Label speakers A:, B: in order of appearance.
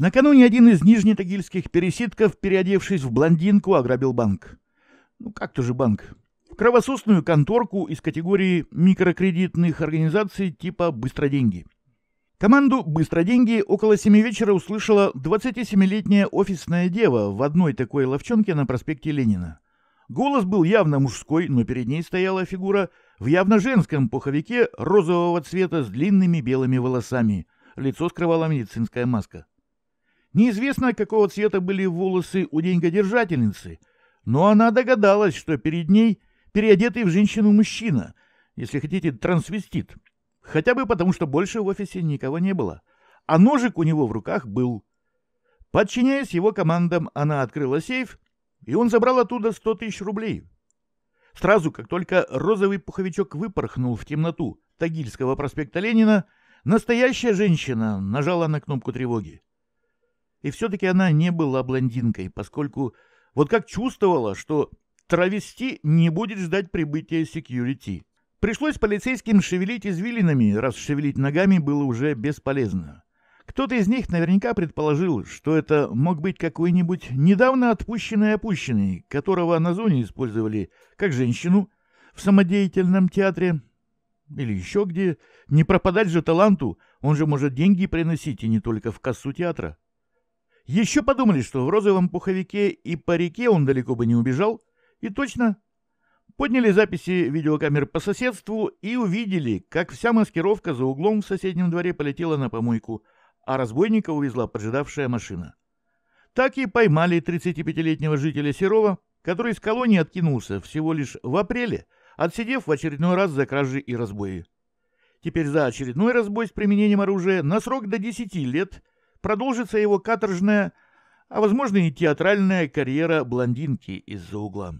A: Накануне один из нижнетагильских пересидков, переодевшись в блондинку, ограбил банк. Ну как-то же банк. Кровососную конторку из категории микрокредитных организаций типа «Быстроденьги». Команду «Быстроденьги» около семи вечера услышала 27-летняя офисная дева в одной такой ловчонке на проспекте Ленина. Голос был явно мужской, но перед ней стояла фигура в явно женском пуховике розового цвета с длинными белыми волосами. Лицо скрывала медицинская маска. Неизвестно, какого цвета были волосы у деньгодержательницы, но она догадалась, что перед ней переодетый в женщину мужчина, если хотите, трансвестит. Хотя бы потому, что больше в офисе никого не было. А ножик у него в руках был. Подчиняясь его командам, она открыла сейф, и он забрал оттуда сто тысяч рублей. Сразу, как только розовый пуховичок выпорхнул в темноту Тагильского проспекта Ленина, настоящая женщина нажала на кнопку тревоги. И все-таки она не была блондинкой, поскольку вот как чувствовала, что травести не будет ждать прибытия секьюрити. Пришлось полицейским шевелить извилинами, раз шевелить ногами было уже бесполезно. Кто-то из них наверняка предположил, что это мог быть какой-нибудь недавно отпущенный опущенный, которого на зоне использовали как женщину в самодеятельном театре или еще где. Не пропадать же таланту, он же может деньги приносить, и не только в кассу театра. Еще подумали, что в розовом пуховике и парике он далеко бы не убежал. И точно. Подняли записи видеокамер по соседству и увидели, как вся маскировка за углом в соседнем дворе полетела на помойку, а разбойника увезла поджидавшая машина. Так и поймали 35-летнего жителя Серова, который из колонии откинулся всего лишь в апреле, отсидев в очередной раз за кражи и разбои. Теперь за очередной разбой с применением оружия на срок до 10 лет продолжится его каторжная, а возможно и театральная карьера блондинки из-за угла.